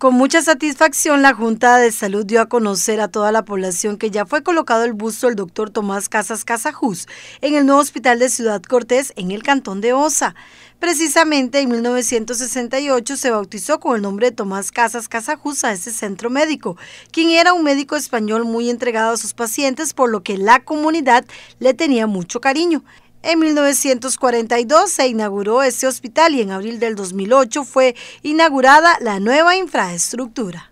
Con mucha satisfacción, la Junta de Salud dio a conocer a toda la población que ya fue colocado el busto del doctor Tomás Casas Casajus en el nuevo hospital de Ciudad Cortés, en el cantón de Osa. Precisamente en 1968 se bautizó con el nombre de Tomás Casas Casajus a ese centro médico, quien era un médico español muy entregado a sus pacientes, por lo que la comunidad le tenía mucho cariño. En 1942 se inauguró este hospital y en abril del 2008 fue inaugurada la nueva infraestructura.